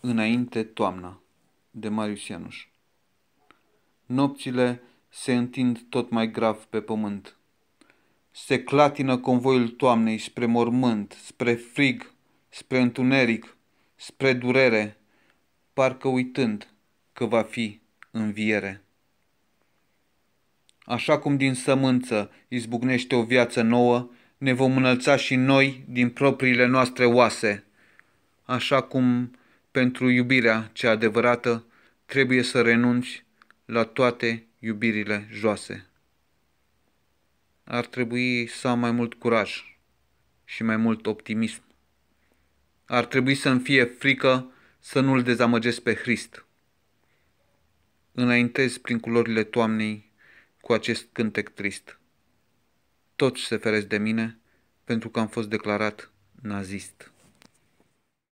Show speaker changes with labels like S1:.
S1: Înainte toamna de Marius Ianuș Nopțile se întind tot mai grav pe pământ. Se clatină convoiul toamnei spre mormânt, spre frig, spre întuneric, spre durere, parcă uitând că va fi înviere. Așa cum din sămânță izbucnește o viață nouă, ne vom înălța și noi din propriile noastre oase, așa cum pentru iubirea cea adevărată, trebuie să renunți la toate iubirile joase. Ar trebui să am mai mult curaj și mai mult optimism. Ar trebui să-mi fie frică să nu-L dezamăgesc pe Hrist. Înaintez prin culorile toamnei cu acest cântec trist. Toți se feresc de mine pentru că am fost declarat nazist.